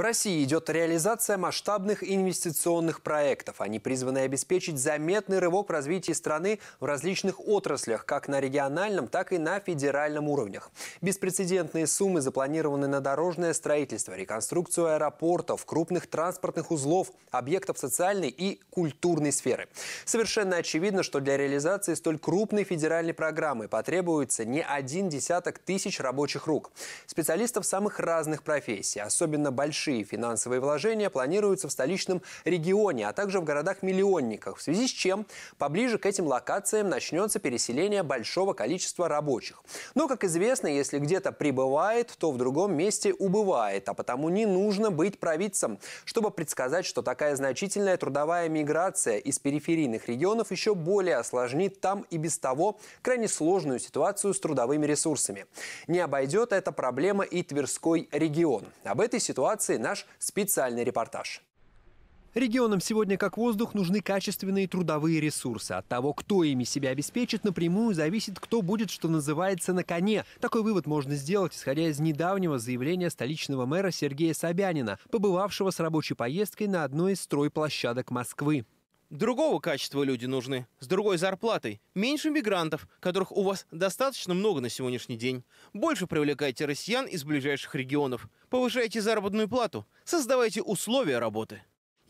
В России идет реализация масштабных инвестиционных проектов. Они призваны обеспечить заметный рывок в развитии страны в различных отраслях, как на региональном, так и на федеральном уровнях. Беспрецедентные суммы запланированы на дорожное строительство, реконструкцию аэропортов, крупных транспортных узлов, объектов социальной и культурной сферы. Совершенно очевидно, что для реализации столь крупной федеральной программы потребуется не один десяток тысяч рабочих рук. Специалистов самых разных профессий, особенно большие большие финансовые вложения планируются в столичном регионе, а также в городах-миллионниках, в связи с чем поближе к этим локациям начнется переселение большого количества рабочих. Но, как известно, если где-то прибывает, то в другом месте убывает, а потому не нужно быть провидцем, чтобы предсказать, что такая значительная трудовая миграция из периферийных регионов еще более осложнит там и без того крайне сложную ситуацию с трудовыми ресурсами. Не обойдет эта проблема и Тверской регион. Об этой ситуации Федерации наш специальный репортаж. Регионам сегодня как воздух нужны качественные трудовые ресурсы. От того, кто ими себя обеспечит, напрямую зависит, кто будет, что называется, на коне. Такой вывод можно сделать, исходя из недавнего заявления столичного мэра Сергея Собянина, побывавшего с рабочей поездкой на одной из стройплощадок Москвы. Другого качества люди нужны, с другой зарплатой. Меньше мигрантов, которых у вас достаточно много на сегодняшний день. Больше привлекайте россиян из ближайших регионов. Повышайте заработную плату, создавайте условия работы.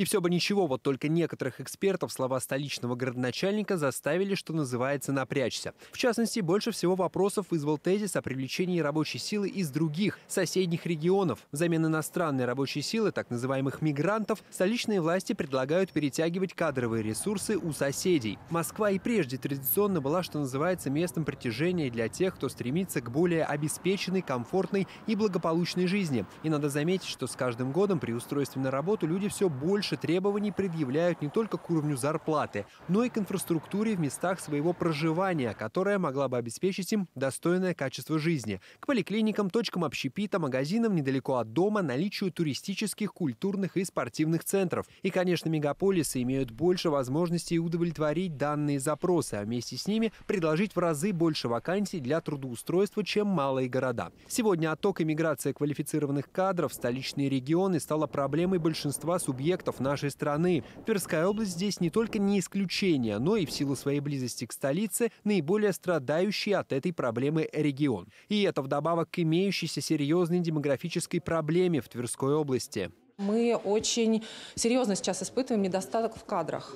И все бы ничего, вот только некоторых экспертов слова столичного городоначальника заставили, что называется, напрячься. В частности, больше всего вопросов вызвал тезис о привлечении рабочей силы из других, соседних регионов. Взамен иностранной рабочей силы, так называемых мигрантов, столичные власти предлагают перетягивать кадровые ресурсы у соседей. Москва и прежде традиционно была, что называется, местом притяжения для тех, кто стремится к более обеспеченной, комфортной и благополучной жизни. И надо заметить, что с каждым годом при устройстве на работу люди все больше больше требований предъявляют не только к уровню зарплаты, но и к инфраструктуре в местах своего проживания, которая могла бы обеспечить им достойное качество жизни. К поликлиникам, точкам общепита, магазинам недалеко от дома, наличию туристических, культурных и спортивных центров. И, конечно, мегаполисы имеют больше возможностей удовлетворить данные запросы, а вместе с ними предложить в разы больше вакансий для трудоустройства, чем малые города. Сегодня отток и миграция квалифицированных кадров в столичные регионы стала проблемой большинства субъектов, курортов нашей страны. Тверская область здесь не только не исключение, но и в силу своей близости к столице наиболее страдающий от этой проблемы регион. И это вдобавок к имеющейся серьезной демографической проблеме в Тверской области. Мы очень серьезно сейчас испытываем недостаток в кадрах,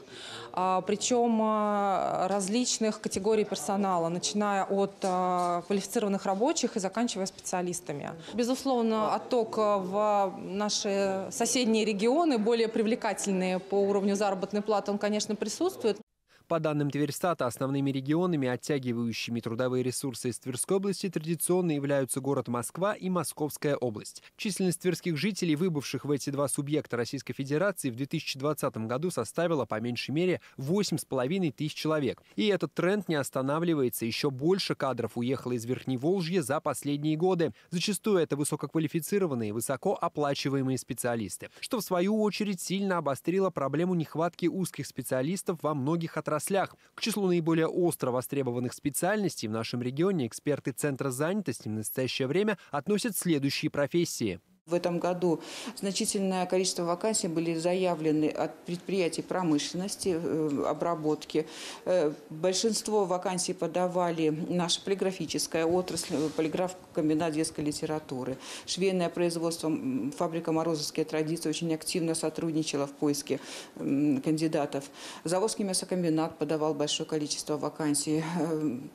а, причем а, различных категорий персонала, начиная от а, квалифицированных рабочих и заканчивая специалистами. Безусловно, отток в наши соседние регионы, более привлекательные по уровню заработной платы, он, конечно, присутствует. По данным Тверстата, основными регионами, оттягивающими трудовые ресурсы из Тверской области, традиционно являются город Москва и Московская область. Численность тверских жителей, выбывших в эти два субъекта Российской Федерации, в 2020 году составила по меньшей мере 8,5 тысяч человек. И этот тренд не останавливается. Еще больше кадров уехало из Верхневолжья за последние годы. Зачастую это высококвалифицированные, высокооплачиваемые специалисты, что в свою очередь сильно обострило проблему нехватки узких специалистов во многих отраслях отраслях. К числу наиболее остро востребованных специальностей в нашем регионе эксперты Центра занятости в настоящее время относят следующие профессии – в этом году значительное количество вакансий были заявлены от предприятий промышленности, э, обработки. Э, большинство вакансий подавали наша полиграфическая отрасль, э, полиграф комбинат детской литературы. Швейное производство, фабрика «Морозовские традиции» очень активно сотрудничала в поиске кандидатов. Заводский мясокомбинат подавал большое количество вакансий.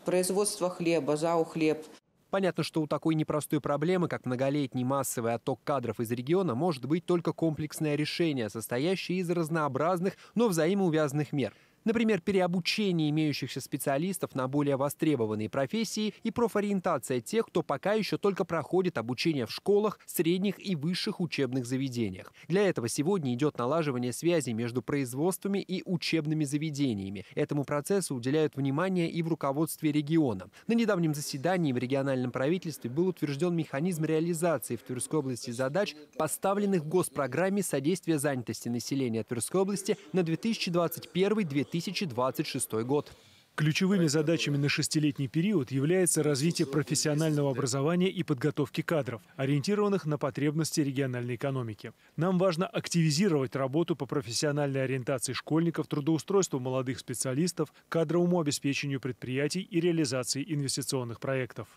Производство хлеба, ЗАО «Хлеб», Понятно, что у такой непростой проблемы, как многолетний массовый отток кадров из региона, может быть только комплексное решение, состоящее из разнообразных, но взаимоувязанных мер – Например, переобучение имеющихся специалистов на более востребованные профессии и профориентация тех, кто пока еще только проходит обучение в школах, средних и высших учебных заведениях. Для этого сегодня идет налаживание связи между производствами и учебными заведениями. Этому процессу уделяют внимание и в руководстве региона. На недавнем заседании в региональном правительстве был утвержден механизм реализации в Тверской области задач, поставленных в госпрограмме содействия занятости населения Тверской области на 2021 2022 2026 год. Ключевыми задачами на шестилетний период является развитие профессионального образования и подготовки кадров, ориентированных на потребности региональной экономики. Нам важно активизировать работу по профессиональной ориентации школьников, трудоустройству молодых специалистов, кадровому обеспечению предприятий и реализации инвестиционных проектов.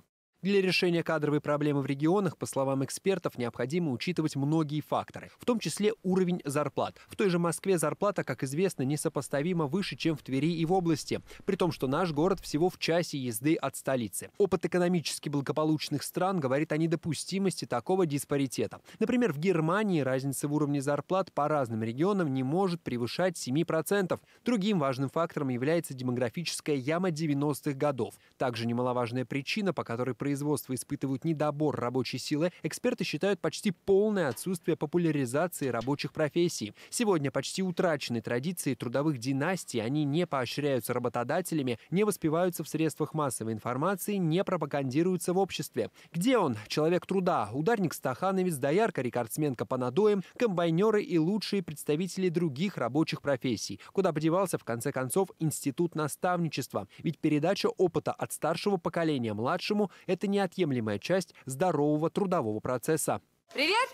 Для решения кадровой проблемы в регионах, по словам экспертов, необходимо учитывать многие факторы, в том числе уровень зарплат. В той же Москве зарплата, как известно, несопоставимо выше, чем в Твери и в области, при том, что наш город всего в часе езды от столицы. Опыт экономически благополучных стран говорит о недопустимости такого диспаритета. Например, в Германии разница в уровне зарплат по разным регионам не может превышать 7%. Другим важным фактором является демографическая яма 90-х годов. Также немаловажная причина, по которой происходит производства испытывают недобор рабочей силы, эксперты считают почти полное отсутствие популяризации рабочих профессий. Сегодня почти утрачены традиции трудовых династий, они не поощряются работодателями, не воспеваются в средствах массовой информации, не пропагандируются в обществе. Где он? Человек труда, ударник Стахановец, доярка, рекордсменка по надоям, комбайнеры и лучшие представители других рабочих профессий. Куда подевался, в конце концов, институт наставничества? Ведь передача опыта от старшего поколения младшему – это это неотъемлемая часть здорового трудового процесса. Привет!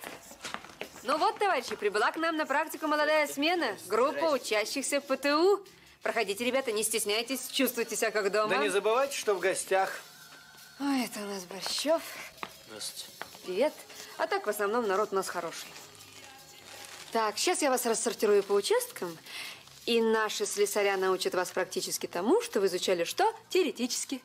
Ну вот, товарищи, прибыла к нам на практику молодая смена, группа учащихся ПТУ. Проходите, ребята, не стесняйтесь, чувствуйте себя как дома. Да не забывайте, что в гостях. Ой, это у нас Борщев. Здравствуйте. Привет. А так, в основном, народ у нас хороший. Так, сейчас я вас рассортирую по участкам, и наши слесаря научат вас практически тому, что вы изучали что? Теоретически.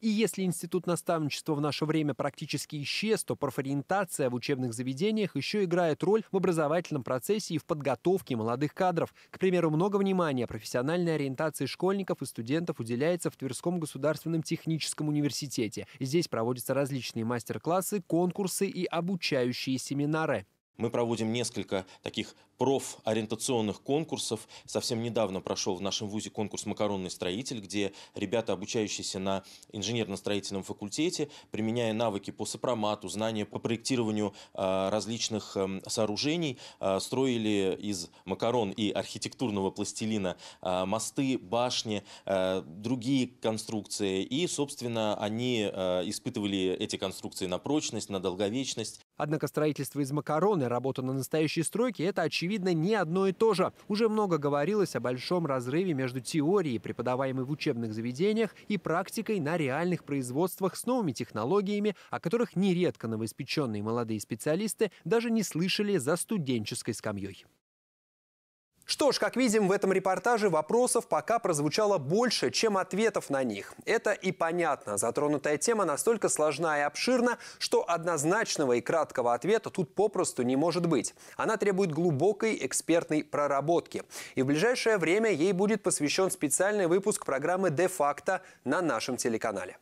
И если институт наставничества в наше время практически исчез, то профориентация в учебных заведениях еще играет роль в образовательном процессе и в подготовке молодых кадров. К примеру, много внимания профессиональной ориентации школьников и студентов уделяется в Тверском государственном техническом университете. Здесь проводятся различные мастер-классы, конкурсы и обучающие семинары. Мы проводим несколько таких профориентационных конкурсов. Совсем недавно прошел в нашем вузе конкурс «Макаронный строитель», где ребята, обучающиеся на инженерно-строительном факультете, применяя навыки по сопромату, знания по проектированию а, различных эм, сооружений, а, строили из макарон и архитектурного пластилина а, мосты, башни, другие конструкции. И, собственно, они испытывали эти конструкции на прочность, на долговечность. Однако строительство из макарон и работа на настоящей стройке – это, очевидно, не одно и то же. Уже много говорилось о большом разрыве между теорией, преподаваемой в учебных заведениях, и практикой на реальных производствах с новыми технологиями, о которых нередко новоиспеченные молодые специалисты даже не слышали за студенческой скамьей. Что ж, как видим, в этом репортаже вопросов пока прозвучало больше, чем ответов на них. Это и понятно. Затронутая тема настолько сложна и обширна, что однозначного и краткого ответа тут попросту не может быть. Она требует глубокой экспертной проработки. И в ближайшее время ей будет посвящен специальный выпуск программы «Де-факто» на нашем телеканале.